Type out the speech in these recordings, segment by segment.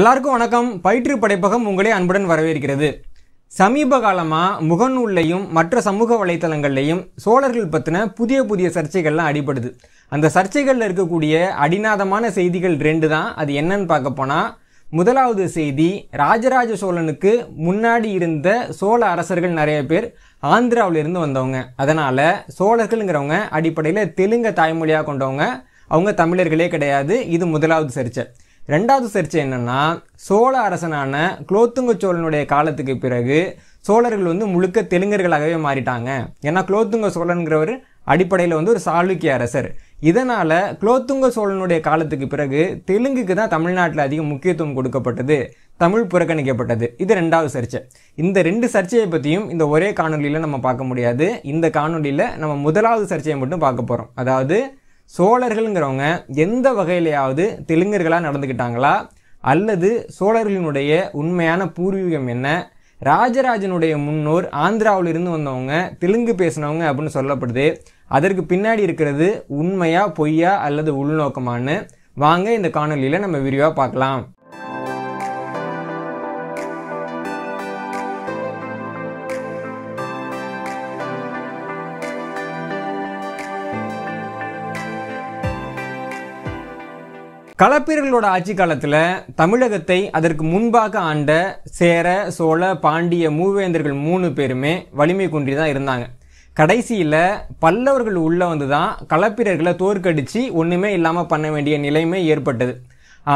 எல்லாருக்கும் வணக்கம் பயிற்று படைப்பகம் உங்களே அன்புடன் வரவேற்கிறது சமீப காலமாக முகநூல்லையும் மற்ற சமூக வலைத்தளங்கள்லையும் சோழர்கள் பற்றின புதிய புதிய சர்ச்சைகள்லாம் அடிபடுது அந்த சர்ச்சைகளில் இருக்கக்கூடிய அடிநாதமான செய்திகள் ரெண்டு தான் அது என்னன்னு பார்க்க போனால் முதலாவது செய்தி ராஜராஜ சோழனுக்கு முன்னாடி இருந்த சோழ அரசர்கள் நிறைய பேர் ஆந்திராவிலிருந்து வந்தவங்க அதனால் சோழர்கள்ங்கிறவங்க அடிப்படையில் தெலுங்கை தாய்மொழியாக கொண்டவங்க அவங்க தமிழர்களே கிடையாது இது முதலாவது சர்ச்சை ரெண்டாவது சர்ச்சை என்னென்னா சோழ அரசனான குலோத்துங்க சோழனுடைய காலத்துக்கு பிறகு சோழர்கள் வந்து முழுக்க தெலுங்கர்களாகவே மாறிட்டாங்க ஏன்னா குலோத்துங்க சோழனுங்கிறவர் அடிப்படையில் வந்து ஒரு சாளுக்கிய அரசர் இதனால் குலோத்துங்க சோழனுடைய காலத்துக்கு பிறகு தெலுங்குக்கு தான் தமிழ்நாட்டில் அதிக முக்கியத்துவம் கொடுக்கப்பட்டது தமிழ் புறக்கணிக்கப்பட்டது இது ரெண்டாவது சர்ச்சை இந்த ரெண்டு சர்ச்சையை பற்றியும் இந்த ஒரே காணொலியில் நம்ம பார்க்க முடியாது இந்த காணொலியில் நம்ம முதலாவது சர்ச்சையை மட்டும் பார்க்க போகிறோம் அதாவது சோழர்கள்ங்கிறவங்க எந்த வகையிலையாவது தெலுங்கர்களாக நடந்துக்கிட்டாங்களா அல்லது சோழர்களினுடைய உண்மையான பூர்வீகம் என்ன ராஜராஜனுடைய முன்னோர் ஆந்திராவிலிருந்து வந்தவங்க தெலுங்கு பேசினவங்க அப்படின்னு சொல்லப்படுது அதற்கு பின்னாடி இருக்கிறது உண்மையா பொய்யா அல்லது உள்நோக்கமானு வாங்க இந்த காணொலியில் நம்ம விரிவாக பார்க்கலாம் களப்பிரர்களோட ஆட்சி காலத்தில் தமிழகத்தை அதற்கு முன்பாக ஆண்ட சேர சோழ பாண்டிய மூவேந்தர்கள் மூணு பேருமே வலிமை குன்றி தான் இருந்தாங்க கடைசியில் பல்லவர்கள் உள்ளே வந்து தான் களப்பிரர்களை தோற்கடித்து ஒன்றுமே இல்லாமல் பண்ண வேண்டிய நிலைமை ஏற்பட்டது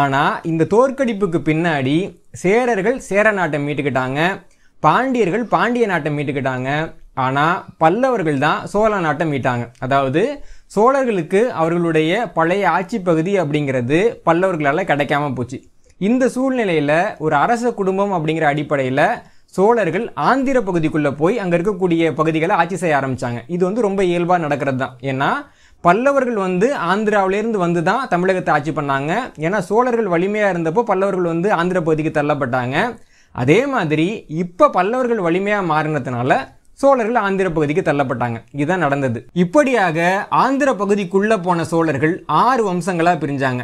ஆனால் இந்த தோற்கடிப்புக்கு பின்னாடி சேரர்கள் சேர நாட்டை மீட்டுக்கிட்டாங்க பாண்டியர்கள் பாண்டிய நாட்டை மீட்டுக்கிட்டாங்க ஆனால் பல்லவர்கள் தான் சோழ நாட்டை மீட்டாங்க அதாவது சோழர்களுக்கு அவர்களுடைய பழைய ஆட்சி பகுதி அப்படிங்கிறது பல்லவர்களால் கிடைக்காம போச்சு இந்த சூழ்நிலையில் ஒரு அரச குடும்பம் அப்படிங்கிற அடிப்படையில் சோழர்கள் ஆந்திர பகுதிக்குள்ளே போய் அங்கே இருக்கக்கூடிய பகுதிகளை ஆட்சி செய்ய ஆரம்பித்தாங்க இது வந்து ரொம்ப இயல்பாக நடக்கிறது தான் ஏன்னா பல்லவர்கள் வந்து ஆந்திராவிலேருந்து வந்து தான் தமிழகத்தை ஆட்சி பண்ணாங்க ஏன்னா சோழர்கள் வலிமையாக இருந்தப்போ பல்லவர்கள் வந்து ஆந்திர பகுதிக்கு தள்ளப்பட்டாங்க அதே மாதிரி இப்போ பல்லவர்கள் வலிமையாக மாறினதுனால சோழர்கள் ஆந்திர பகுதிக்கு தள்ளப்பட்டாங்க இதுதான் நடந்தது இப்படியாக ஆந்திர பகுதிக்குள்ளே போன சோழர்கள் ஆறு வம்சங்களாக பிரிஞ்சாங்க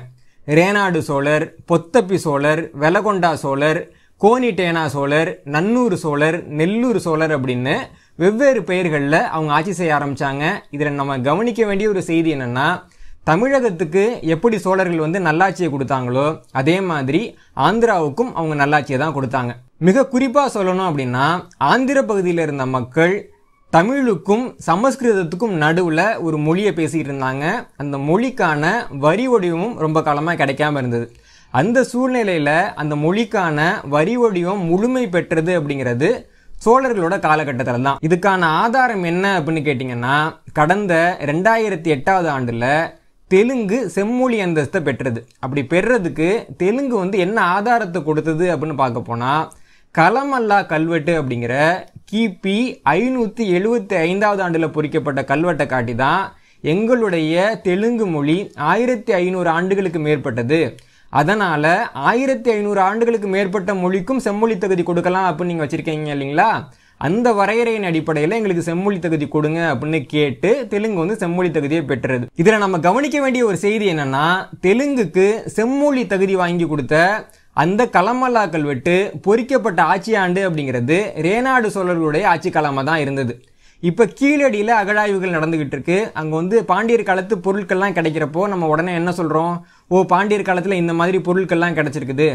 ரேனாடு சோழர் பொத்தப்பி சோழர் வெலகொண்டா சோழர் கோனிடேனா சோழர் நன்னூர் சோழர் நெல்லூர் சோழர் அப்படின்னு வெவ்வேறு பெயர்களில் அவங்க ஆட்சி செய்ய ஆரம்பித்தாங்க இதில் நம்ம கவனிக்க வேண்டிய ஒரு செய்தி என்னென்னா தமிழகத்துக்கு எப்படி சோழர்கள் வந்து நல்லாட்சியை கொடுத்தாங்களோ அதே மாதிரி ஆந்திராவுக்கும் அவங்க நல்லாட்சியை தான் கொடுத்தாங்க மிக குறிப்பாக சொல்லணும் அப்படின்னா ஆந்திர பகுதியில் இருந்த மக்கள் தமிழுக்கும் சமஸ்கிருதத்துக்கும் நடுவில் ஒரு மொழியை பேசிகிட்டு இருந்தாங்க அந்த மொழிக்கான வரி வடிவமும் ரொம்ப காலமாக கிடைக்காம இருந்தது அந்த சூழ்நிலையில் அந்த மொழிக்கான வரி வடிவம் முழுமை பெற்றது அப்படிங்கிறது சோழர்களோட காலகட்டத்தில் தான் இதுக்கான ஆதாரம் என்ன அப்படின்னு கேட்டிங்கன்னா கடந்த ரெண்டாயிரத்தி எட்டாவது ஆண்டில் தெலுங்கு செம்மொழி அந்தஸ்தை பெற்றது அப்படி பெறுறதுக்கு தெலுங்கு வந்து என்ன ஆதாரத்தை கொடுத்தது அப்படின்னு பார்க்க போனால் கலமல்லா கல்வெட்டு அப்படிங்கிற கிபி ஐநூற்றி எழுபத்தி ஐந்தாவது ஆண்டில் பொறிக்கப்பட்ட கல்வெட்டை காட்டி தான் எங்களுடைய தெலுங்கு மொழி ஆயிரத்தி ஐநூறு ஆண்டுகளுக்கு மேற்பட்டது அதனால் ஆயிரத்தி ஐநூறு ஆண்டுகளுக்கு மேற்பட்ட மொழிக்கும் செம்மொழி தகுதி கொடுக்கலாம் அப்படின்னு நீங்கள் வச்சுருக்கீங்க இல்லைங்களா அந்த வரையறையின் அடிப்படையில் எங்களுக்கு செம்மொழி தகுதி கொடுங்க அப்படின்னு கேட்டு தெலுங்கு வந்து செம்மொழி தகுதியை பெற்றது இதில் நம்ம கவனிக்க வேண்டிய ஒரு செய்தி என்னென்னா தெலுங்குக்கு செம்மொழி தகுதி வாங்கி கொடுத்த அந்த களமல்லா கல்வெட்டு பொறிக்கப்பட்ட ஆட்சி ஆண்டு அப்படிங்கிறது ரேனாடு சோழர்களுடைய ஆட்சி களமாக தான் இருந்தது இப்போ கீழடியில் அகழாய்வுகள் நடந்துக்கிட்டு இருக்கு அங்கே வந்து பாண்டியர் காலத்து பொருட்கள்லாம் கிடைக்கிறப்போ நம்ம உடனே என்ன சொல்கிறோம் ஓ பாண்டியர் காலத்தில் இந்த மாதிரி பொருட்கள்லாம் கிடைச்சிருக்குது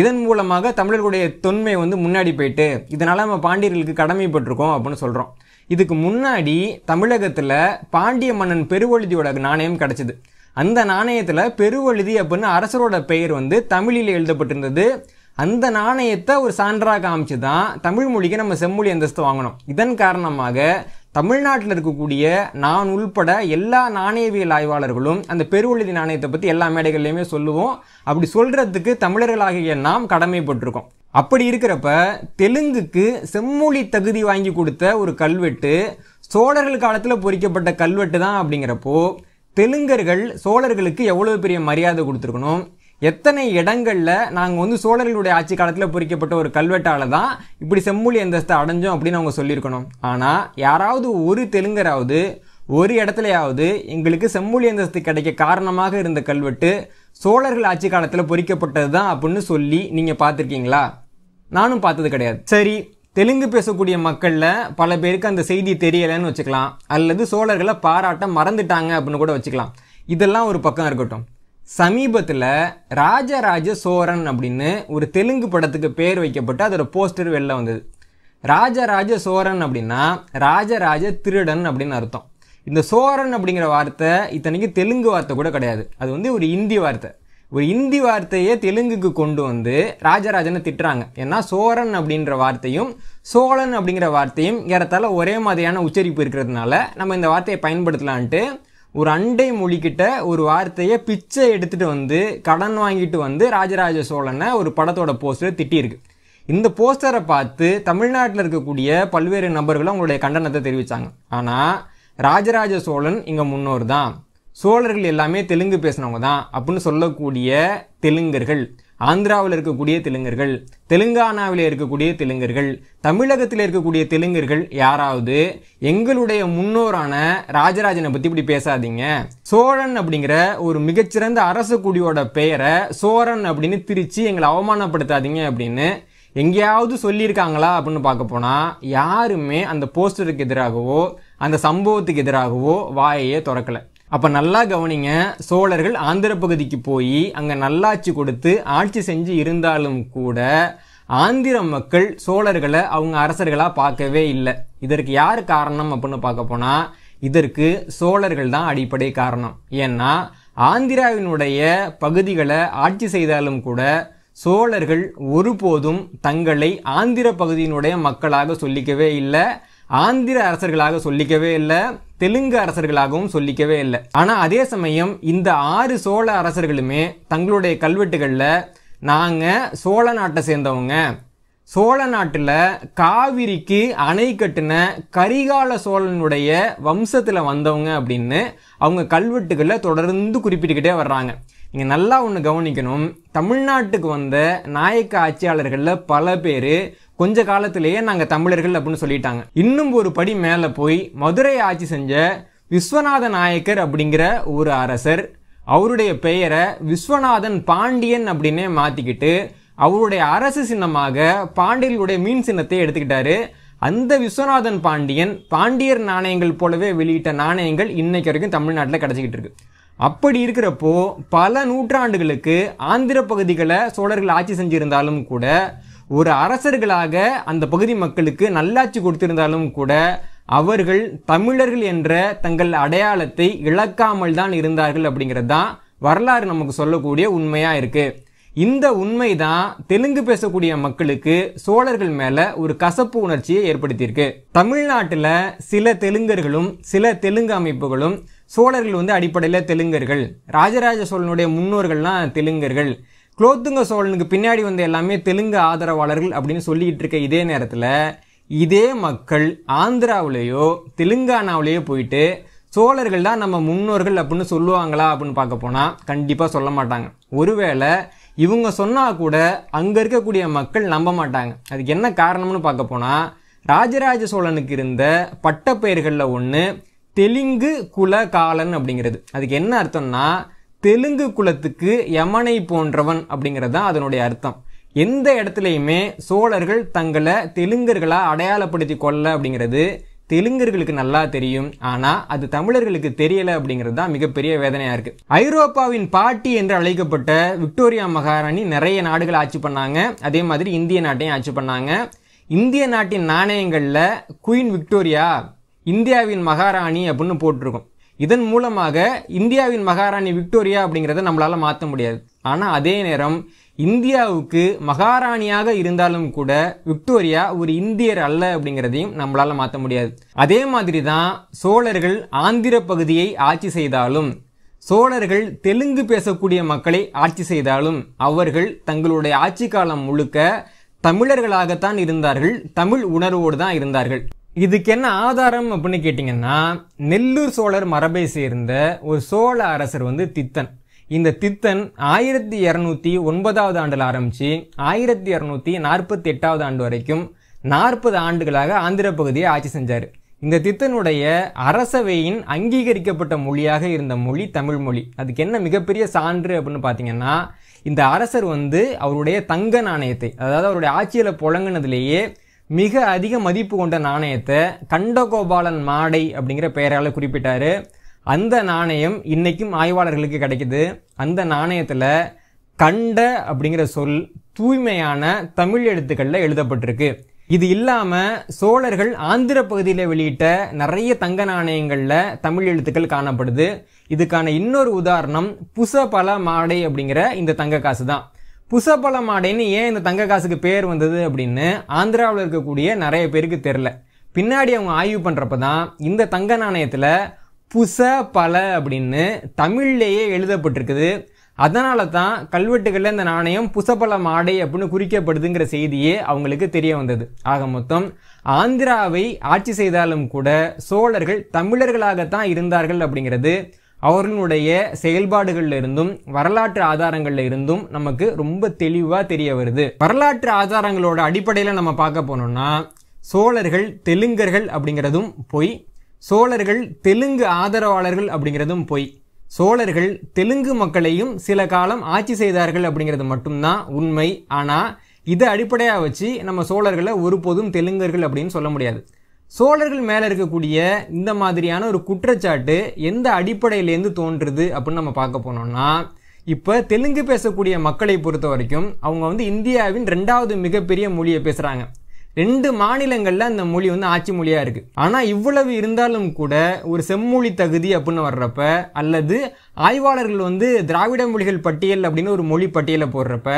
இதன் மூலமாக தமிழர்களுடைய தொன்மை வந்து முன்னாடி போயிட்டு இதனால் நம்ம பாண்டியர்களுக்கு கடமைப்பட்டிருக்கோம் அப்படின்னு சொல்கிறோம் இதுக்கு முன்னாடி தமிழகத்தில் பாண்டிய மன்னன் பெருவழுதியோட நாணயம் கிடச்சிது அந்த நாணயத்தில் பெருவழுதி அப்படின்னு அரசரோட பெயர் வந்து தமிழில் எழுதப்பட்டிருந்தது அந்த நாணயத்தை ஒரு சான்றாக காமிச்சு தான் தமிழ் மொழிக்கு நம்ம செம்மொழி அந்தஸ்து வாங்கணும் இதன் காரணமாக தமிழ்நாட்டில் இருக்கக்கூடிய நான் உள்பட எல்லா நாணயவியல் ஆய்வாளர்களும் அந்த பெருவழுதி நாணயத்தை பற்றி எல்லா மேடைகள்லையுமே சொல்லுவோம் அப்படி சொல்கிறதுக்கு தமிழர்களாகிய நாம் கடமைப்பட்டிருக்கோம் அப்படி இருக்கிறப்ப தெலுங்குக்கு செம்மொழி தகுதி வாங்கி கொடுத்த ஒரு கல்வெட்டு சோழர்கள் காலத்தில் பொறிக்கப்பட்ட கல்வெட்டு தான் அப்படிங்கிறப்போ தெலுங்கர்கள் சோழர்களுக்கு எவ்வளவு பெரிய மரியாதை கொடுத்துருக்கணும் எத்தனை இடங்களில் நாங்கள் வந்து சோழர்களுடைய ஆட்சி காலத்தில் பொறிக்கப்பட்ட ஒரு கல்வெட்டால் தான் இப்படி செம்மொழி அந்தஸ்தை அடைஞ்சோம் அப்படின்னு அவங்க சொல்லியிருக்கணும் ஆனால் யாராவது ஒரு தெலுங்கராவது ஒரு இடத்துலையாவது எங்களுக்கு செம்மொழி அந்தஸ்து கிடைக்க காரணமாக இருந்த கல்வெட்டு சோழர்கள் ஆட்சி காலத்தில் பொறிக்கப்பட்டது தான் அப்படின்னு சொல்லி நீங்கள் பார்த்துருக்கீங்களா நானும் பார்த்தது கிடையாது சரி தெலுங்கு பேசக்கூடிய மக்களில் பல பேருக்கு அந்த செய்தி தெரியலைன்னு வச்சுக்கலாம் அல்லது சோழர்களை பாராட்ட மறந்துட்டாங்க அப்படின்னு கூட வச்சுக்கலாம் இதெல்லாம் ஒரு பக்கம் இருக்கட்டும் சமீபத்தில் ராஜராஜ சோரன் அப்படின்னு ஒரு தெலுங்கு படத்துக்கு பேர் வைக்கப்பட்டு அதோட போஸ்டர் வெளில வந்தது ராஜராஜ சோரன் அப்படின்னா ராஜராஜ திருடன் அப்படின்னு அர்த்தம் இந்த சோரன் அப்படிங்கிற வார்த்தை இத்தனைக்கு தெலுங்கு வார்த்தை கூட கிடையாது அது வந்து ஒரு இந்தி வார்த்தை ஒரு இந்தி வார்த்தையே தெலுங்குக்கு கொண்டு வந்து ராஜராஜனை திட்டுறாங்க ஏன்னா சோரன் அப்படின்ற வார்த்தையும் சோழன் அப்படிங்கிற வார்த்தையும் ஏறத்தால ஒரே மாதிரியான உச்சரிப்பு இருக்கிறதுனால நம்ம இந்த வார்த்தையை பயன்படுத்தலான்ட்டு ஒரு அண்டை மொழிக்கிட்ட ஒரு வார்த்தையை பிச்சை எடுத்துகிட்டு வந்து கடன் வாங்கிட்டு வந்து ராஜராஜ சோழனை ஒரு படத்தோட போஸ்டர் திட்டியிருக்கு இந்த போஸ்டரை பார்த்து தமிழ்நாட்டில் இருக்கக்கூடிய பல்வேறு நபர்களும் அவங்களுடைய கண்டனத்தை தெரிவித்தாங்க ஆனால் ராஜராஜ சோழன் இங்கே முன்னோர் தான் சோழர்கள் எல்லாமே தெலுங்கு பேசினவங்க தான் அப்படின்னு சொல்லக்கூடிய தெலுங்கர்கள் ஆந்திராவில் இருக்கக்கூடிய தெலுங்கர்கள் தெலுங்கானாவில் இருக்கக்கூடிய தெலுங்கர்கள் தமிழகத்தில் இருக்கக்கூடிய தெலுங்கர்கள் யாராவது எங்களுடைய முன்னோரான ராஜராஜனை பற்றி இப்படி பேசாதீங்க சோழன் அப்படிங்கிற ஒரு மிகச்சிறந்த அரச குடியோட பெயரை சோழன் அப்படின்னு திரித்து எங்களை அவமானப்படுத்தாதீங்க அப்படின்னு எங்கேயாவது சொல்லியிருக்காங்களா அப்படின்னு பார்க்க போனால் யாருமே அந்த போஸ்டருக்கு எதிராகவோ அந்த சம்பவத்துக்கு எதிராகவோ வாயையே திறக்கலை அப்போ நல்லா கவனிங்க சோழர்கள் ஆந்திர பகுதிக்கு போய் அங்கே நல்லாட்சி கொடுத்து ஆட்சி செஞ்சு இருந்தாலும் கூட ஆந்திர மக்கள் சோழர்களை அவங்க அரசர்களாக பார்க்கவே இல்லை இதற்கு யார் காரணம் அப்படின்னு பார்க்க போனால் இதற்கு சோழர்கள் தான் அடிப்படை காரணம் ஏன்னா ஆந்திராவினுடைய பகுதிகளை ஆட்சி செய்தாலும் கூட சோழர்கள் ஒருபோதும் தங்களை ஆந்திர பகுதியினுடைய மக்களாக சொல்லிக்கவே இல்லை ஆந்திர அரசர்களாக சொல்லிக்கவே இல்லை தெலுங்கு அரசர்களாகவும் சொல்லிக்கவே இல்லை ஆனால் அதே சமயம் இந்த ஆறு சோழ அரசர்களுமே தங்களுடைய கல்வெட்டுகளில் நாங்கள் சோழ நாட்டை சேர்ந்தவங்க சோழ நாட்டில் காவிரிக்கு அணை கட்டின கரிகால சோழனுடைய வம்சத்தில் வந்தவங்க அப்படின்னு அவங்க கல்வெட்டுகளில் தொடர்ந்து குறிப்பிட்டுக்கிட்டே வர்றாங்க இங்கே நல்லா ஒன்று கவனிக்கணும் தமிழ்நாட்டுக்கு வந்த நாயக்க ஆட்சியாளர்களில் பல பேர் கொஞ்ச காலத்திலேயே நாங்கள் தமிழர்கள் அப்படின்னு சொல்லிட்டாங்க இன்னும் ஒரு படி மேலே போய் மதுரை ஆட்சி செஞ்ச விஸ்வநாத நாயக்கர் அப்படிங்கிற ஒரு அரசர் அவருடைய பெயரை விஸ்வநாதன் பாண்டியன் அப்படின்னே மாற்றிக்கிட்டு அவருடைய அரசு சின்னமாக பாண்டியர்களுடைய மீன் சின்னத்தை எடுத்துக்கிட்டாரு அந்த விஸ்வநாதன் பாண்டியன் பாண்டியர் நாணயங்கள் போலவே வெளியிட்ட நாணயங்கள் இன்னைக்கு வரைக்கும் தமிழ்நாட்டில் கிடச்சிக்கிட்டு இருக்கு அப்படி இருக்கிறப்போ பல நூற்றாண்டுகளுக்கு ஆந்திர பகுதிகளை சோழர்கள் ஆட்சி செஞ்சிருந்தாலும் கூட ஒரு அரசர்களாக அந்த பகுதி மக்களுக்கு நல்லாட்சி கொடுத்திருந்தாலும் கூட அவர்கள் தமிழர்கள் என்ற தங்கள் அடையாளத்தை இழக்காமல் தான் இருந்தார்கள் அப்படிங்கிறது தான் வரலாறு நமக்கு சொல்லக்கூடிய உண்மையாக இருக்குது இந்த உண்மை தான் தெலுங்கு பேசக்கூடிய மக்களுக்கு சோழர்கள் மேலே ஒரு கசப்பு உணர்ச்சியை ஏற்படுத்தியிருக்கு தமிழ்நாட்டில் சில தெலுங்கர்களும் சில தெலுங்கு அமைப்புகளும் சோழர்கள் வந்து அடிப்படையில் தெலுங்கர்கள் ராஜராஜ சோழனுடைய முன்னோர்கள்லாம் தெலுங்கர்கள் குலோத்துங்க சோழனுக்கு பின்னாடி வந்து எல்லாமே தெலுங்கு ஆதரவாளர்கள் அப்படின்னு சொல்லிக்கிட்டு இருக்க இதே நேரத்தில் இதே மக்கள் ஆந்திராவிலேயோ தெலுங்கானாவிலேயோ போயிட்டு சோழர்கள் தான் நம்ம முன்னோர்கள் அப்படின்னு சொல்லுவாங்களா அப்படின்னு பார்க்க போனால் கண்டிப்பாக சொல்ல மாட்டாங்க ஒருவேளை இவங்க சொன்னால் கூட அங்கே இருக்கக்கூடிய மக்கள் நம்ப மாட்டாங்க அதுக்கு என்ன காரணம்னு பார்க்க போனால் ராஜராஜ சோழனுக்கு இருந்த பட்டப்பெயர்களில் ஒன்று தெலுங்கு குல காலன் அப்படிங்கிறது அதுக்கு என்ன அர்த்தம்னா தெலுங்கு குலத்துக்கு யமனை போன்றவன் அப்படிங்கிறது தான் அதனுடைய அர்த்தம் எந்த இடத்துலையுமே சோழர்கள் தங்களை தெலுங்கர்களாக அடையாளப்படுத்தி கொள்ள அப்படிங்கிறது தெலுங்கர்களுக்கு நல்லா தெரியும் ஆனால் அது தமிழர்களுக்கு தெரியலை அப்படிங்கிறது தான் மிகப்பெரிய வேதனையாக இருக்குது ஐரோப்பாவின் பாட்டி என்று அழைக்கப்பட்ட விக்டோரியா மகாராணி நிறைய நாடுகள் ஆட்சி பண்ணாங்க அதே மாதிரி இந்திய நாட்டையும் ஆட்சி பண்ணாங்க இந்திய நாட்டின் நாணயங்களில் குயின் விக்டோரியா இந்தியாவின் மகாராணி அப்படின்னு போட்டிருக்கும் இதன் மூலமாக இந்தியாவின் மகாராணி விக்டோரியா அப்படிங்கிறத நம்மளால் மாற்ற முடியாது ஆனால் அதே நேரம் இந்தியாவுக்கு மகாராணியாக இருந்தாலும் கூட விக்டோரியா ஒரு இந்தியர் அல்ல அப்படிங்கிறதையும் நம்மளால் மாற்ற முடியாது அதே மாதிரி தான் சோழர்கள் ஆந்திர பகுதியை ஆட்சி செய்தாலும் சோழர்கள் தெலுங்கு பேசக்கூடிய மக்களை ஆட்சி செய்தாலும் அவர்கள் தங்களுடைய ஆட்சி காலம் முழுக்க தமிழர்களாகத்தான் இருந்தார்கள் தமிழ் உணர்வோடு தான் இருந்தார்கள் இதுக்கு என்ன ஆதாரம் அப்படின்னு கேட்டிங்கன்னா நெல்லூர் சோழர் மரபை சேர்ந்த ஒரு சோழ அரசர் வந்து தித்தன் இந்த தித்தன் ஆயிரத்தி இரநூத்தி ஒன்பதாவது ஆண்டில் ஆரம்பித்து ஆயிரத்தி இரநூத்தி நாற்பத்தி எட்டாவது ஆண்டு வரைக்கும் நாற்பது ஆண்டுகளாக ஆந்திர பகுதியை ஆட்சி செஞ்சார் இந்த தித்தனுடைய அரசவையின் அங்கீகரிக்கப்பட்ட மொழியாக இருந்த மொழி தமிழ் மொழி அதுக்கு என்ன மிகப்பெரிய சான்று அப்படின்னு பார்த்தீங்கன்னா இந்த அரசர் வந்து அவருடைய தங்க நாணயத்தை அதாவது அவருடைய ஆட்சியில் புழங்கினதுலேயே மிக அதிக மதிப்பு கொண்ட நாணயத்தை கண்டகோபாலன் மாடை அப்படிங்கிற பெயரால் குறிப்பிட்டார் அந்த நாணயம் இன்றைக்கும் ஆய்வாளர்களுக்கு கிடைக்குது அந்த நாணயத்தில் கண்ட அப்படிங்கிற சொல் தூய்மையான தமிழ் எழுத்துக்களில் எழுதப்பட்டிருக்கு இது இல்லாமல் சோழர்கள் ஆந்திர பகுதியில் வெளியிட்ட நிறைய தங்க நாணயங்களில் தமிழ் எழுத்துக்கள் காணப்படுது இதுக்கான இன்னொரு உதாரணம் புசபல மாடை அப்படிங்கிற இந்த தங்க காசு தான் புசப்பழ ஆடைன்னு ஏன் இந்த தங்க காசுக்கு பேர் வந்தது அப்படின்னு ஆந்திராவில் இருக்கக்கூடிய நிறைய பேருக்கு தெரில பின்னாடி அவங்க ஆய்வு பண்ணுறப்ப தான் இந்த தங்க நாணயத்தில் புச பல அப்படின்னு தமிழ்லேயே எழுதப்பட்டிருக்குது அதனால தான் கல்வெட்டுகளில் இந்த நாணயம் புசப்பல மாடை அப்படின்னு குறிக்கப்படுதுங்கிற செய்தியே அவங்களுக்கு தெரிய வந்தது ஆக மொத்தம் ஆந்திராவை ஆட்சி செய்தாலும் கூட சோழர்கள் தமிழர்களாகத்தான் இருந்தார்கள் அப்படிங்கிறது அவர்களுடைய செயல்பாடுகள்ல இருந்தும் வரலாற்று ஆதாரங்கள்ல இருந்தும் நமக்கு ரொம்ப தெளிவாக தெரிய வருது வரலாற்று ஆதாரங்களோட அடிப்படையில் நம்ம பார்க்க போனோம்னா சோழர்கள் தெலுங்கர்கள் அப்படிங்கிறதும் பொய் சோழர்கள் தெலுங்கு ஆதரவாளர்கள் அப்படிங்கிறதும் பொய் சோழர்கள் தெலுங்கு மக்களையும் சில காலம் ஆட்சி செய்தார்கள் அப்படிங்கிறது மட்டும்தான் உண்மை ஆனால் இதை அடிப்படையாக வச்சு நம்ம சோழர்களை ஒருபோதும் தெலுங்கர்கள் அப்படின்னு சொல்ல முடியாது சோழர்கள் மேலே இருக்கக்கூடிய இந்த மாதிரியான ஒரு குற்றச்சாட்டு எந்த அடிப்படையிலேருந்து தோன்றுது அப்படின்னு நம்ம பார்க்க போனோம்னா இப்போ தெலுங்கு பேசக்கூடிய மக்களை பொறுத்த வரைக்கும் அவங்க வந்து இந்தியாவின் ரெண்டாவது மிகப்பெரிய மொழியை பேசுகிறாங்க ரெண்டு மாநிலங்களில் அந்த மொழி வந்து ஆட்சி மொழியாக இருக்குது ஆனால் இவ்வளவு இருந்தாலும் கூட ஒரு செம்மொழி தகுதி அப்படின்னு வர்றப்ப அல்லது ஆய்வாளர்கள் வந்து திராவிட மொழிகள் பட்டியல் அப்படின்னு ஒரு மொழி பட்டியலை போடுறப்ப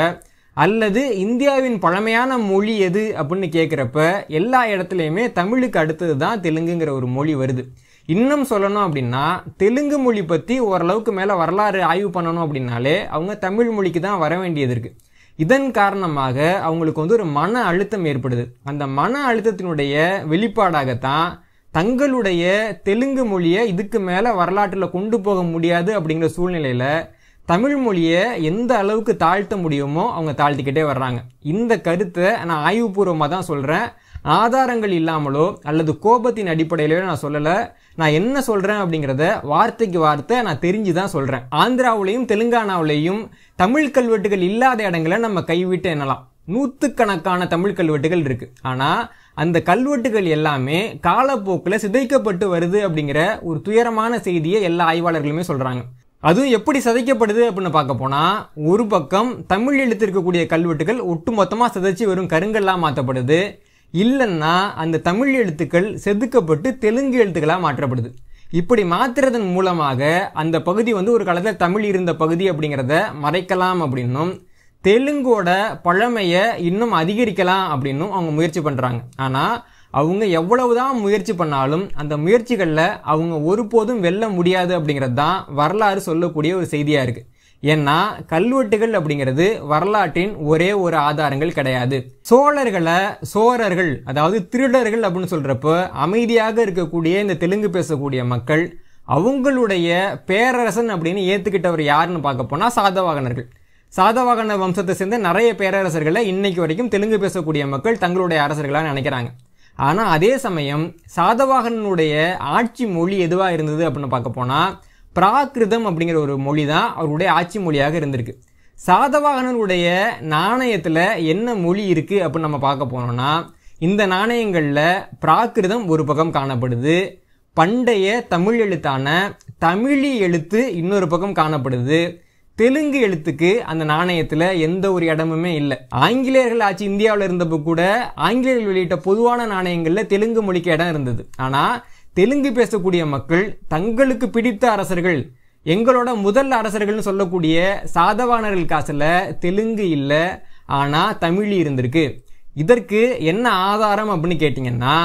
அல்லது இந்தியாவின் பழமையான மொழி எது அப்படின்னு கேட்குறப்ப எல்லா இடத்துலையுமே தமிழுக்கு அடுத்தது தான் தெலுங்குங்கிற ஒரு மொழி வருது இன்னும் சொல்லணும் அப்படின்னா தெலுங்கு மொழி பற்றி ஓரளவுக்கு மேலே வரலாறு ஆய்வு பண்ணணும் அப்படின்னாலே அவங்க தமிழ் மொழிக்கு தான் வர வேண்டியது இருக்குது இதன் காரணமாக அவங்களுக்கு வந்து ஒரு மன அழுத்தம் ஏற்படுது அந்த மன அழுத்தத்தினுடைய வெளிப்பாடாகத்தான் தங்களுடைய தெலுங்கு மொழியை இதுக்கு மேலே வரலாற்றில் கொண்டு போக முடியாது அப்படிங்கிற சூழ்நிலையில் தமிழ் மொழியை எந்த அளவுக்கு தாழ்த்த முடியுமோ அவங்க தாழ்த்திக்கிட்டே வர்றாங்க இந்த கருத்தை நான் ஆய்வுபூர்வமாக தான் சொல்கிறேன் ஆதாரங்கள் இல்லாமலோ அல்லது கோபத்தின் அடிப்படையிலோ நான் சொல்லலை நான் என்ன சொல்கிறேன் அப்படிங்கிறத வார்த்தைக்கு வார்த்தை நான் தெரிஞ்சு தான் சொல்கிறேன் ஆந்திராவிலையும் தெலுங்கானாவிலையும் தமிழ் கல்வெட்டுகள் இல்லாத இடங்களை நம்ம கைவிட்டு என்னலாம் நூற்றுக்கணக்கான தமிழ் கல்வெட்டுகள் இருக்குது ஆனால் அந்த கல்வெட்டுகள் எல்லாமே காலப்போக்கில் சிதைக்கப்பட்டு வருது அப்படிங்கிற ஒரு துயரமான செய்தியை எல்லா ஆய்வாளர்களுமே சொல்கிறாங்க அதுவும் எப்படி சதைக்கப்படுது அப்படின்னு பார்க்க போனால் ஒரு பக்கம் தமிழ் எழுத்து இருக்கக்கூடிய கல்வெட்டுகள் ஒட்டுமொத்தமாக சிதைச்சி வெறும் கருங்கல்லாம் மாற்றப்படுது இல்லைன்னா அந்த தமிழ் எழுத்துக்கள் செதுக்கப்பட்டு தெலுங்கு எழுத்துக்களாக மாற்றப்படுது இப்படி மாற்றுறதன் மூலமாக அந்த பகுதி வந்து ஒரு காலத்தில் தமிழ் இருந்த பகுதி அப்படிங்கிறத மறைக்கலாம் அப்படின்னும் தெலுங்கோட பழமையை இன்னும் அதிகரிக்கலாம் அப்படின்னும் அவங்க முயற்சி பண்ணுறாங்க ஆனால் அவங்க எவ்வளவுதான் முயற்சி பண்ணாலும் அந்த முயற்சிகளில் அவங்க ஒருபோதும் வெல்ல முடியாது அப்படிங்கிறது தான் வரலாறு சொல்லக்கூடிய ஒரு செய்தியாக இருக்குது ஏன்னா கல்வெட்டுகள் அப்படிங்கிறது வரலாற்றின் ஒரே ஒரு ஆதாரங்கள் கிடையாது சோழர்களை சோழர்கள் அதாவது திருடர்கள் அப்படின்னு சொல்கிறப்போ அமைதியாக இருக்கக்கூடிய இந்த தெலுங்கு பேசக்கூடிய மக்கள் அவங்களுடைய பேரரசன் அப்படின்னு ஏற்றுக்கிட்டவர் யாருன்னு பார்க்க போனால் சாதவாகனர்கள் சாதவாகன வம்சத்தை சேர்ந்த நிறைய பேரரசர்களை இன்னைக்கு வரைக்கும் தெலுங்கு பேசக்கூடிய மக்கள் தங்களுடைய அரசர்களாக நினைக்கிறாங்க ஆனால் அதே சமயம் சாதவாகனனுடைய ஆட்சி மொழி எதுவாக இருந்தது அப்படின்னு பார்க்க போனால் பிராகிருதம் அப்படிங்கிற ஒரு மொழி தான் அவருடைய ஆட்சி மொழியாக இருந்திருக்கு சாதவாகனனுடைய நாணயத்தில் என்ன மொழி இருக்குது அப்படின்னு நம்ம பார்க்க போனோம்னா இந்த நாணயங்களில் பிராகிருதம் ஒரு பக்கம் காணப்படுது பண்டைய தமிழ் எழுத்தான தமிழி எழுத்து இன்னொரு பக்கம் காணப்படுது தெலுங்கு எழுத்துக்கு அந்த நாணயத்தில் எந்த ஒரு இடமுமே இல்லை ஆங்கிலேயர்கள் ஆட்சி இந்தியாவில் இருந்தப்போ கூட ஆங்கிலேயர்கள் வெளியிட்ட பொதுவான நாணயங்களில் தெலுங்கு மொழிக்கு இடம் இருந்தது ஆனால் தெலுங்கு பேசக்கூடிய மக்கள் தங்களுக்கு பிடித்த அரசர்கள் எங்களோட முதல் அரசர்கள்னு சொல்லக்கூடிய சாதவானர்கள் காசில் தெலுங்கு இல்லை ஆனால் தமிழ் இருந்திருக்கு இதற்கு என்ன ஆதாரம் அப்படின்னு கேட்டிங்கன்னா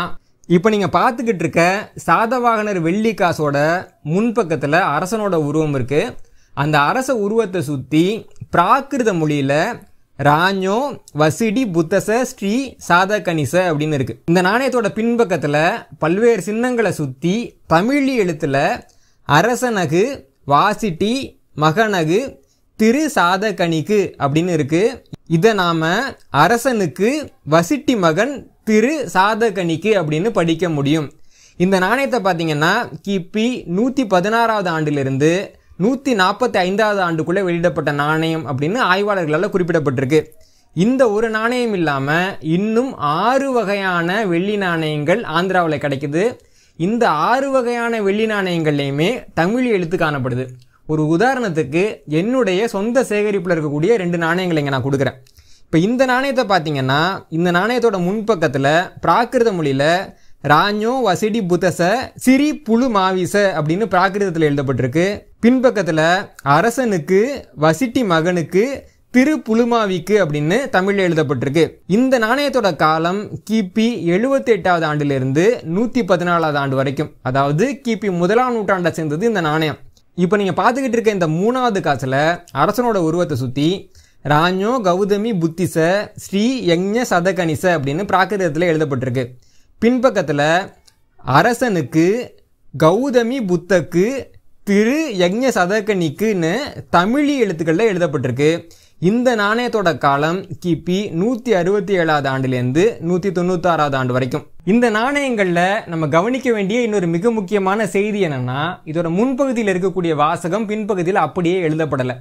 இப்போ நீங்கள் பார்த்துக்கிட்டு இருக்க சாதவாகனர் வெள்ளி காசோட முன்பக்கத்தில் அரசனோட உருவம் இருக்குது அந்த அரச உருவத்தை சுற்றி பிராகிருத மொழியில் ராஞ்சோ வசிடி புத்தச ஸ்ரீ சாத கணிச அப்படின்னு இருக்குது இந்த நாணயத்தோட பின்பக்கத்தில் பல்வேறு சின்னங்களை சுற்றி தமிழ் எழுத்தில் அரசனகு வாசிட்டி மகனகு திரு சாத கணிக்கு அப்படின்னு இருக்குது இதை நாம் அரசனுக்கு வசிட்டி மகன் திரு சாதகணிக்கு அப்படின்னு படிக்க முடியும் இந்த நாணயத்தை பார்த்தீங்கன்னா கிபி நூற்றி பதினாறாவது ஆண்டிலிருந்து நூற்றி நாற்பத்தி ஐந்தாவது ஆண்டுக்குள்ளே வெளியிடப்பட்ட நாணயம் அப்படின்னு ஆய்வாளர்களால் குறிப்பிடப்பட்டிருக்கு இந்த ஒரு நாணயம் இல்லாமல் இன்னும் ஆறு வகையான வெள்ளி நாணயங்கள் ஆந்திராவில் கிடைக்குது இந்த ஆறு வகையான வெள்ளி நாணயங்கள்லேயுமே தமிழ் எழுத்து காணப்படுது ஒரு உதாரணத்துக்கு என்னுடைய சொந்த சேகரிப்பில் இருக்கக்கூடிய ரெண்டு நாணயங்களை இங்கே நான் கொடுக்குறேன் இப்போ இந்த நாணயத்தை பார்த்தீங்கன்னா இந்த நாணயத்தோட முன்பக்கத்தில் பிராகிருத மொழியில் ராஞ்சோ வசிடி புதச சிறி புழு மாவிச அப்படின்னு பிராகிருதத்தில் எழுதப்பட்டிருக்கு பின்பக்கத்தில் அரசனுக்கு வசிட்டி மகனுக்கு திரு புலுமாவிக்கு அப்படின்னு தமிழில் எழுதப்பட்டிருக்கு இந்த நாணயத்தோட காலம் கிபி எழுபத்தி எட்டாவது ஆண்டிலிருந்து நூற்றி பதினாலாவது ஆண்டு வரைக்கும் அதாவது கிபி முதலாம் நூற்றாண்டை சேர்ந்தது இந்த நாணயம் இப்போ நீங்கள் பார்த்துக்கிட்டு இருக்க இந்த மூணாவது காசில் அரசனோட உருவத்தை சுற்றி ராஞ்சோ கௌதமி புத்திச ஸ்ரீ யஜ்ஞ சதகணிச அப்படின்னு பிராகிருதத்தில் எழுதப்பட்டிருக்கு பின்பக்கத்தில் அரசனுக்கு கௌதமி புத்தக்கு திரு யஜ்ய சதகனிக்குன்னு தமிழி எழுத்துக்களில் எழுதப்பட்டிருக்கு இந்த நாணயத்தோட காலம் கிபி நூற்றி அறுபத்தி ஏழாவது ஆண்டுலேருந்து நூற்றி தொண்ணூத்தாறாவது ஆண்டு வரைக்கும் இந்த நாணயங்களில் நம்ம கவனிக்க வேண்டிய இன்னொரு மிக முக்கியமான செய்தி என்னென்னா இதோட முன்பகுதியில் இருக்கக்கூடிய வாசகம் பின்பகுதியில் அப்படியே எழுதப்படலை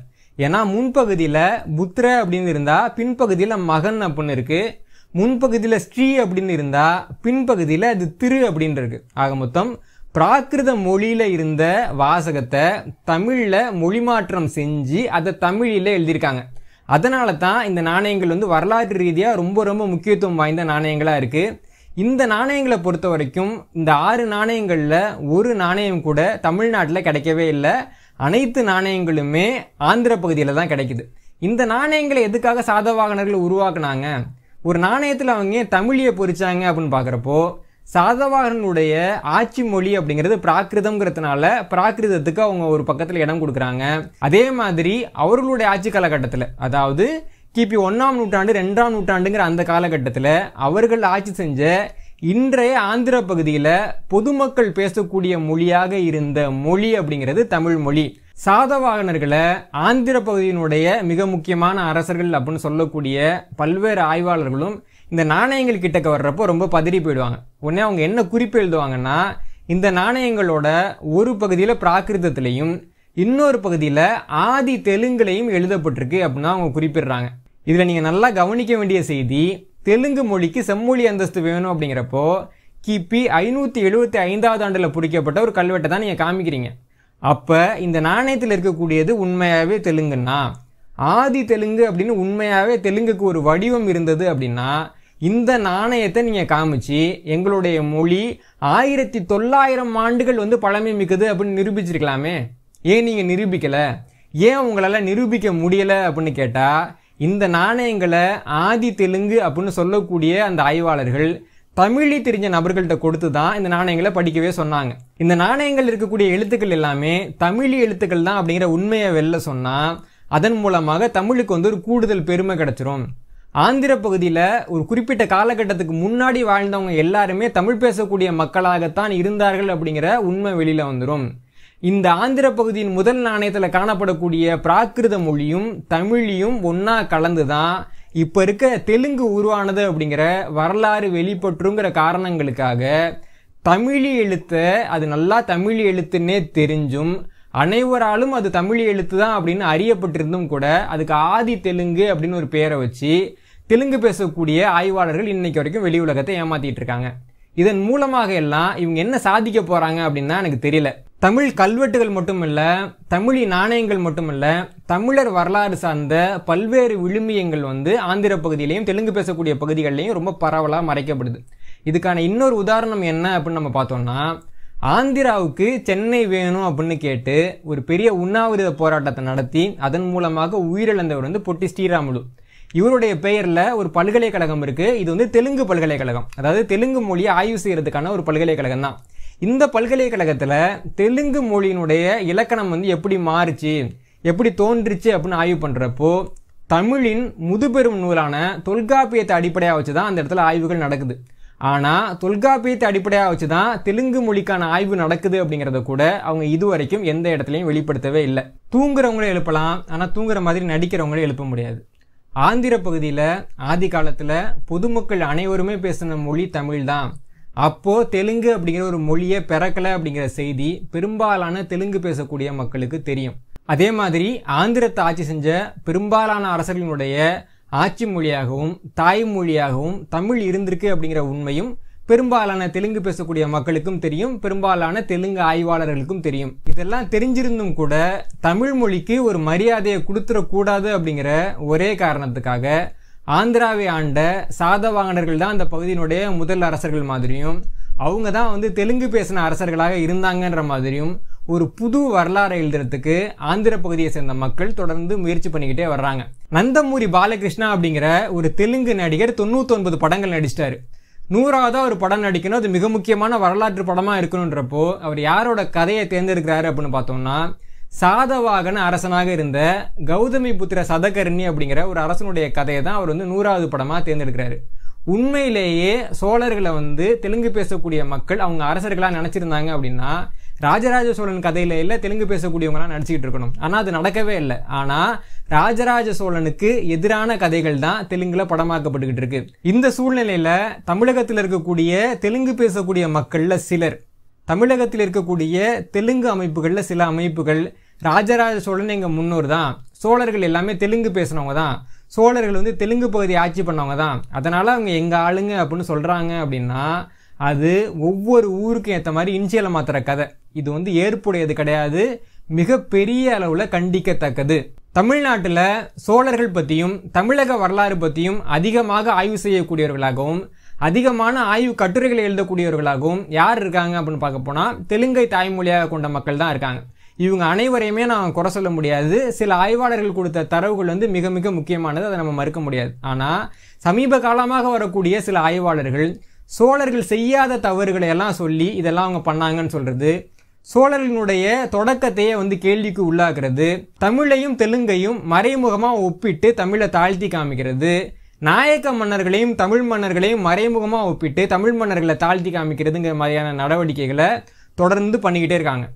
ஏன்னா முன்பகுதியில் புத்திர அப்படின்னு இருந்தால் பின்பகுதியில் மகன் அப்படின்னு இருக்குது முன்பகுதியில் ஸ்ரீ அப்படின்னு இருந்தால் பின்பகுதியில் அது திரு அப்படின்னு இருக்குது ஆக மொத்தம் பிராகிருத மொழியில் இருந்த வாசகத்தை தமிழில் மொழிமாற்றம் செஞ்சு அதை தமிழில் எழுதியிருக்காங்க அதனால தான் இந்த நாணயங்கள் வந்து வரலாற்று ரீதியாக ரொம்ப ரொம்ப முக்கியத்துவம் வாய்ந்த நாணயங்களாக இருக்குது இந்த நாணயங்களை பொறுத்த வரைக்கும் இந்த ஆறு நாணயங்களில் ஒரு நாணயம் கூட தமிழ்நாட்டில் கிடைக்கவே இல்லை அனைத்து நாணயங்களுமே ஆந்திர பகுதியில் தான் கிடைக்குது இந்த நாணயங்களை எதுக்காக சாதவாகனர்கள் உருவாக்குனாங்க ஒரு நாணயத்தில் அவங்க தமிழியை பொறிச்சாங்க அப்படின்னு பார்க்குறப்போ சாதவாகனுடைய ஆட்சி மொழி அப்படிங்கிறது பிராகிருதம்ங்கிறதுனால பிராகிருதத்துக்கு அவங்க ஒரு பக்கத்தில் இடம் கொடுக்குறாங்க அதே மாதிரி அவர்களுடைய ஆட்சி காலகட்டத்தில் அதாவது கிபி ஒன்றாம் நூற்றாண்டு ரெண்டாம் நூற்றாண்டுங்கிற அந்த காலகட்டத்தில் அவர்கள் ஆட்சி செஞ்ச இன்றைய ஆந்திர பகுதியில் பொதுமக்கள் பேசக்கூடிய மொழியாக இருந்த மொழி அப்படிங்கிறது தமிழ் மொழி சாதவாகனர்களை ஆந்திர பகுதியினுடைய மிக முக்கியமான அரசர்கள் அப்படின்னு சொல்லக்கூடிய பல்வேறு ஆய்வாளர்களும் இந்த நாணயங்கள் கிட்டக்க வர்றப்போ ரொம்ப பதறி போயிடுவாங்க உடனே அவங்க என்ன குறிப்பு எழுதுவாங்கன்னா இந்த நாணயங்களோட ஒரு பகுதியில் பிராகிருதத்திலையும் இன்னொரு பகுதியில் ஆதி தெலுங்குலையும் எழுதப்பட்டிருக்கு அப்படின்னா அவங்க குறிப்பிடுறாங்க இதில் நீங்கள் நல்லா கவனிக்க வேண்டிய செய்தி தெலுங்கு மொழிக்கு செம்மொழி அந்தஸ்து வேணும் அப்படிங்கிறப்போ கிபி ஐநூற்றி எழுபத்தி ஐந்தாவது ஆண்டில் பிடிக்கப்பட்ட ஒரு கல்வெட்டை தான் நீங்கள் காமிக்கிறீங்க அப்போ இந்த நாணயத்தில் இருக்கக்கூடியது உண்மையாகவே தெலுங்குன்னா ஆதி தெலுங்கு அப்படின்னு உண்மையாகவே தெலுங்குக்கு ஒரு வடிவம் இருந்தது அப்படின்னா இந்த நாணயத்தை நீங்கள் காமிச்சு எங்களுடைய மொழி ஆயிரத்தி தொள்ளாயிரம் ஆண்டுகள் வந்து பழமை மிக்குது அப்படின்னு நிரூபிச்சிருக்கலாமே ஏன் நீங்கள் நிரூபிக்கலை ஏன் உங்களால் நிரூபிக்க முடியலை அப்படின்னு கேட்டால் இந்த நாணயங்களை ஆதி தெலுங்கு அப்படின்னு சொல்லக்கூடிய அந்த ஆய்வாளர்கள் தமிழி தெரிஞ்ச நபர்கள்ட்ட கொடுத்து தான் இந்த நாணயங்களை படிக்கவே சொன்னாங்க இந்த நாணயங்கள் இருக்கக்கூடிய எழுத்துக்கள் எல்லாமே தமிழி எழுத்துக்கள் தான் அப்படிங்கிற உண்மையை வெளில சொன்னால் அதன் மூலமாக தமிழுக்கு வந்து ஒரு கூடுதல் பெருமை கிடச்சிரும் ஆந்திர பகுதியில் ஒரு குறிப்பிட்ட காலகட்டத்துக்கு முன்னாடி வாழ்ந்தவங்க எல்லாருமே தமிழ் பேசக்கூடிய மக்களாகத்தான் இருந்தார்கள் அப்படிங்கிற உண்மை வெளியில் வந்துடும் இந்த ஆந்திர பகுதியின் முதல் நாணயத்தில் காணப்படக்கூடிய பிராகிருத மொழியும் தமிழையும் ஒன்றா கலந்து தான் இப்போ இருக்க தெலுங்கு உருவானது அப்படிங்கிற வரலாறு வெளிப்பற்றுங்கிற காரணங்களுக்காக தமிழி எழுத்தை அது நல்லா தமிழ் எழுத்துன்னே தெரிஞ்சும் அனைவராலும் அது தமிழ் எழுத்து தான் அப்படின்னு அறியப்பட்டிருந்தும் கூட அதுக்கு ஆதி தெலுங்கு அப்படின்னு ஒரு பேரை வச்சு தெலுங்கு பேசக்கூடிய ஆய்வாளர்கள் இன்னைக்கு வரைக்கும் வெளி உலகத்தை ஏமாத்திட்டு இருக்காங்க இதன் மூலமாக எல்லாம் இவங்க என்ன சாதிக்க போகிறாங்க அப்படின்னா எனக்கு தெரியல தமிழ் கல்வெட்டுகள் மட்டுமல்ல தமிழி நாணயங்கள் மட்டுமல்ல தமிழர் வரலாறு சார்ந்த பல்வேறு விழுமியங்கள் வந்து ஆந்திர பகுதியிலையும் தெலுங்கு பேசக்கூடிய பகுதிகளிலையும் ரொம்ப பரவலாக மறைக்கப்படுது இதுக்கான இன்னொரு உதாரணம் என்ன அப்படின்னு நம்ம பார்த்தோம்னா ஆந்திராவுக்கு சென்னை வேணும் அப்படின்னு கேட்டு ஒரு பெரிய உண்ணாவிரத போராட்டத்தை நடத்தி அதன் மூலமாக உயிரிழந்தவர் வந்து பொட்டி ஸ்ரீராமுலு இவருடைய பெயரில் ஒரு பல்கலைக்கழகம் இருக்குது இது வந்து தெலுங்கு பல்கலைக்கழகம் அதாவது தெலுங்கு மொழியை ஆய்வு செய்கிறதுக்கான ஒரு பல்கலைக்கழகம் தான் இந்த பல்கலைக்கழகத்தில் தெலுங்கு மொழியினுடைய இலக்கணம் வந்து எப்படி மாறுச்சு எப்படி தோன்றுச்சு அப்படின்னு ஆய்வு பண்ணுறப்போ தமிழின் முதுபெரும் நூலான தொல்காப்பியத்தை அடிப்படையாக வச்சு தான் அந்த இடத்துல ஆய்வுகள் நடக்குது ஆனால் தொல்காப்பியத்தை அடிப்படையாக வச்சு தான் தெலுங்கு மொழிக்கான ஆய்வு நடக்குது அப்படிங்கிறத கூட அவங்க இது வரைக்கும் எந்த இடத்துலையும் வெளிப்படுத்தவே இல்லை தூங்குறவங்களும் எழுப்பலாம் ஆனால் தூங்குற மாதிரி நடிக்கிறவங்களும் எழுப்ப முடியாது ஆந்திர பகுதியில் ஆதி காலத்தில் பொதுமக்கள் அனைவருமே பேசின மொழி தமிழ் தான் அப்போது தெலுங்கு அப்படிங்கிற ஒரு மொழியை பிறக்கலை அப்படிங்கிற செய்தி பெரும்பாலான தெலுங்கு பேசக்கூடிய மக்களுக்கு தெரியும் அதே மாதிரி ஆந்திரத்தை ஆட்சி செஞ்ச பெரும்பாலான அரசர்களினுடைய ஆட்சி மொழியாகவும் தாய்மொழியாகவும் தமிழ் இருந்திருக்கு அப்படிங்கிற உண்மையும் பெரும்பாலான தெலுங்கு பேசக்கூடிய மக்களுக்கும் தெரியும் பெரும்பாலான தெலுங்கு ஆய்வாளர்களுக்கும் தெரியும் இதெல்லாம் தெரிஞ்சிருந்தும் கூட தமிழ் மொழிக்கு ஒரு மரியாதையை கொடுத்துடக்கூடாது அப்படிங்கிற ஒரே காரணத்துக்காக ஆந்திராவை ஆண்ட சாதவாகனர்கள் தான் அந்த பகுதியினுடைய முதல் அரசர்கள் மாதிரியும் அவங்க தான் வந்து தெலுங்கு பேசின அரசர்களாக இருந்தாங்கன்ற மாதிரியும் ஒரு புது வரலாறு எழுதுறதுக்கு ஆந்திர பகுதியை சேர்ந்த மக்கள் தொடர்ந்து முயற்சி பண்ணிக்கிட்டே வர்றாங்க நந்தமூரி பாலகிருஷ்ணா அப்படிங்கிற ஒரு தெலுங்கு நடிகர் ஒன்பது படங்கள் நடிச்சிட்டாரு நூறாவதாக ஒரு படம் நடிக்கணும் அது மிக முக்கியமான வரலாற்று படமாக இருக்கணுன்றப்போ அவர் யாரோட கதையை தேர்ந்தெடுக்கிறாரு அப்படின்னு பார்த்தோம்னா சாதவாகன அரசனாக இருந்த கௌதமி புத்திர சதகர்ணி அப்படிங்கிற ஒரு அரசனுடைய கதையை தான் அவர் வந்து நூறாவது படமாக தேர்ந்தெடுக்கிறாரு உண்மையிலேயே சோழர்களை வந்து தெலுங்கு பேசக்கூடிய மக்கள் அவங்க அரசர்களாக நினச்சிருந்தாங்க அப்படின்னா ராஜராஜ சோழன் கதையில இல்லை தெலுங்கு பேசக்கூடியவங்களாம் நடிச்சுக்கிட்டு இருக்கணும் ஆனால் அது நடக்கவே இல்லை ஆனால் ராஜராஜ சோழனுக்கு எதிரான கதைகள் தான் தெலுங்கில் படமாக்கப்பட்டுக்கிட்டு இருக்கு இந்த சூழ்நிலையில் தமிழகத்தில் இருக்கக்கூடிய தெலுங்கு பேசக்கூடிய மக்களில் சிலர் தமிழகத்தில் இருக்கக்கூடிய தெலுங்கு அமைப்புகளில் சில அமைப்புகள் ராஜராஜ சோழன் எங்கள் முன்னோர் தான் சோழர்கள் எல்லாமே தெலுங்கு பேசினவங்க தான் சோழர்கள் வந்து தெலுங்கு பகுதி ஆட்சி பண்ணவங்க தான் அதனால் அவங்க எங்கள் ஆளுங்க அப்படின்னு சொல்கிறாங்க அப்படின்னா அது ஒவ்வொரு ஊருக்கும் ஏற்ற மாதிரி இன்சியலை மாத்திர கதை இது வந்து ஏற்புடையது கிடையாது மிகப்பெரிய அளவில் கண்டிக்கத்தக்கது தமிழ்நாட்டில் சோழர்கள் பற்றியும் தமிழக வரலாறு பற்றியும் அதிகமாக ஆய்வு செய்யக்கூடியவர்களாகவும் அதிகமான ஆய்வு கட்டுரைகளை எழுதக்கூடியவர்களாகவும் யார் இருக்காங்க அப்படின்னு பார்க்க போனால் தெலுங்கை தாய்மொழியாக கொண்ட மக்கள் தான் இருக்காங்க இவங்க அனைவரையுமே நான் குறை சொல்ல முடியாது சில ஆய்வாளர்கள் கொடுத்த தரவுகள் வந்து மிக மிக முக்கியமானது அதை நம்ம மறுக்க முடியாது ஆனால் சமீப காலமாக வரக்கூடிய சில ஆய்வாளர்கள் சோழர்கள் செய்யாத தவறுகளை எல்லாம் சொல்லி இதெல்லாம் அவங்க பண்ணாங்கன்னு சொல்கிறது சோழர்களினுடைய தொடக்கத்தையே வந்து கேள்விக்கு உள்ளாக்குறது தமிழையும் தெலுங்கையும் மறைமுகமாக ஒப்பிட்டு தமிழை தாழ்த்தி காமிக்கிறது நாயக்க மன்னர்களையும் தமிழ் மன்னர்களையும் மறைமுகமாக ஒப்பிட்டு தமிழ் மன்னர்களை தாழ்த்தி காமிக்கிறதுங்கிற மாதிரியான நடவடிக்கைகளை தொடர்ந்து பண்ணிக்கிட்டே இருக்காங்க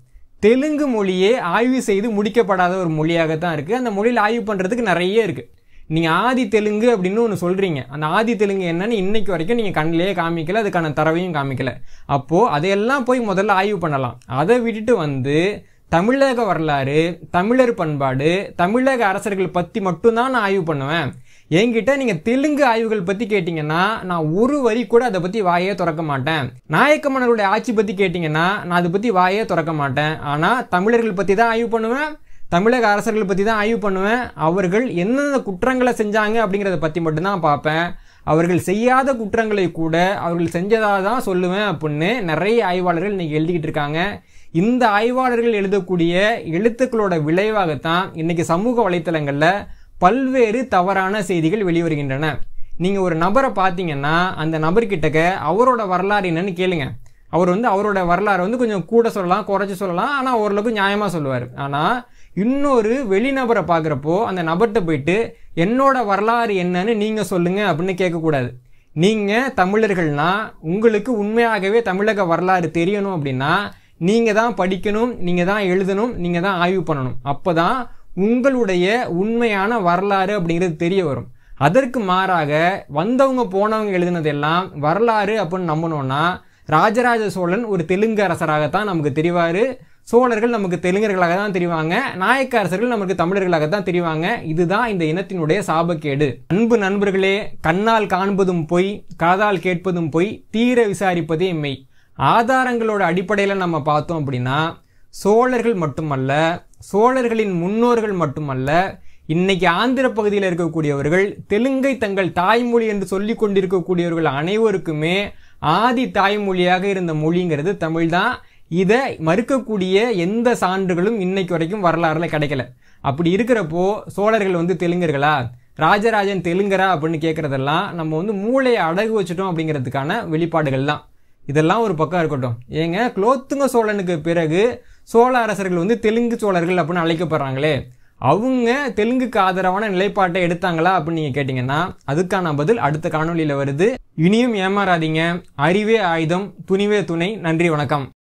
தெலுங்கு மொழியே ஆய்வு செய்து முடிக்கப்படாத ஒரு மொழியாகத்தான் இருக்குது அந்த மொழியில் ஆய்வு பண்ணுறதுக்கு நிறைய இருக்குது நீங்கள் ஆதி தெலுங்கு அப்படின்னு ஒன்று சொல்கிறீங்க அந்த ஆதி தெலுங்கு என்னன்னு இன்னைக்கு வரைக்கும் நீங்கள் கண்ணிலேயே காமிக்கல அதுக்கான தரவையும் காமிக்கல அப்போது அதையெல்லாம் போய் முதல்ல ஆய்வு பண்ணலாம் அதை விட்டுட்டு வந்து தமிழக வரலாறு தமிழர் பண்பாடு தமிழக அரசர்கள் பற்றி மட்டும்தான் நான் ஆய்வு பண்ணுவேன் என்கிட்ட நீங்கள் தெலுங்கு ஆய்வுகள் பற்றி கேட்டிங்கன்னா நான் ஒரு வரி கூட அதை பற்றி வாயே திறக்க மாட்டேன் நாயக்க மன்னருடைய ஆட்சி பற்றி கேட்டிங்கன்னா நான் அதை பற்றி வாயே திறக்க மாட்டேன் ஆனால் தமிழர்கள் பற்றி தான் ஆய்வு பண்ணுவேன் தமிழக அரசர்கள் பற்றி தான் ஆய்வு பண்ணுவேன் அவர்கள் என்னென்ன குற்றங்களை செஞ்சாங்க அப்படிங்கிறத பற்றி மட்டும்தான் பார்ப்பேன் அவர்கள் செய்யாத குற்றங்களை கூட அவர்கள் செஞ்சதாக தான் சொல்லுவேன் அப்படின்னு நிறைய ஆய்வாளர்கள் இன்றைக்கி எழுதிக்கிட்டு இருக்காங்க இந்த ஆய்வாளர்கள் எழுதக்கூடிய எழுத்துக்களோட விளைவாகத்தான் இன்றைக்கி சமூக வலைத்தளங்களில் பல்வேறு தவறான செய்திகள் வெளிவருகின்றன நீங்கள் ஒரு நபரை பார்த்தீங்கன்னா அந்த நபர்கிட்டக்க அவரோட வரலாறு என்னன்னு கேளுங்கள் அவர் வந்து அவரோட வரலாறு வந்து கொஞ்சம் கூட சொல்லலாம் குறைச்சி சொல்லலாம் ஆனால் ஓரளவுக்கு நியாயமாக சொல்லுவார் ஆனால் இன்னொரு வெளிநபரை பார்க்குறப்போ அந்த நபர்கிட்ட போயிட்டு என்னோட வரலாறு என்னன்னு நீங்கள் சொல்லுங்கள் அப்படின்னு கேட்கக்கூடாது நீங்கள் தமிழர்கள்னா உங்களுக்கு உண்மையாகவே தமிழக வரலாறு தெரியணும் அப்படின்னா நீங்கள் தான் படிக்கணும் நீங்கள் தான் எழுதணும் நீங்கள் தான் ஆய்வு பண்ணணும் அப்போ தான் உங்களுடைய உண்மையான வரலாறு அப்படிங்கிறது தெரிய வரும் அதற்கு மாறாக வந்தவங்க போனவங்க எழுதினதெல்லாம் வரலாறு அப்படின்னு நம்பினோன்னா ராஜராஜ சோழன் ஒரு தெலுங்கு அரசராகத்தான் நமக்கு தெரிவார் சோழர்கள் நமக்கு தெலுங்கர்களாக தான் தெரிவாங்க நாயக்க அரசர்கள் நமக்கு தமிழர்களாக தான் தெரிவாங்க இதுதான் இந்த இனத்தினுடைய சாபக்கேடு அன்பு நண்பர்களே கண்ணால் காண்பதும் பொய் காதால் கேட்பதும் பொய் தீர விசாரிப்பதே இம்மை ஆதாரங்களோட அடிப்படையில் நம்ம பார்த்தோம் அப்படின்னா சோழர்கள் மட்டுமல்ல சோழர்களின் முன்னோர்கள் மட்டுமல்ல இன்னைக்கு ஆந்திர பகுதியில் இருக்கக்கூடியவர்கள் தெலுங்கை தங்கள் தாய்மொழி என்று சொல்லி கொண்டிருக்கக்கூடியவர்கள் அனைவருக்குமே ஆதி தாய்மொழியாக இருந்த மொழிங்கிறது தமிழ் தான் இதை மறுக்கக்கூடிய எந்த சான்றுகளும் இன்னைக்கு வரைக்கும் வரலாறுல கிடைக்கல அப்படி இருக்கிறப்போ சோழர்கள் வந்து தெலுங்கர்களா ராஜராஜன் தெலுங்கரா அப்படின்னு கேட்குறதெல்லாம் நம்ம வந்து மூளையை அடகு வச்சுட்டோம் அப்படிங்கிறதுக்கான வெளிப்பாடுகள் தான் இதெல்லாம் ஒரு பக்கம் இருக்கட்டும் ஏங்க குலோத்துங்க சோழனுக்கு பிறகு சோழ அரசர்கள் வந்து தெலுங்கு சோழர்கள் அப்படின்னு அழைக்கப்படுறாங்களே அவங்க தெலுங்குக்கு ஆதரவான நிலைப்பாட்டை எடுத்தாங்களா அப்படின்னு நீங்கள் கேட்டிங்கன்னா அதுக்கான பதில் அடுத்த காணொலியில வருது இனியும் ஏமாறாதீங்க அறிவே ஆயுதம் துணிவே துணை நன்றி வணக்கம்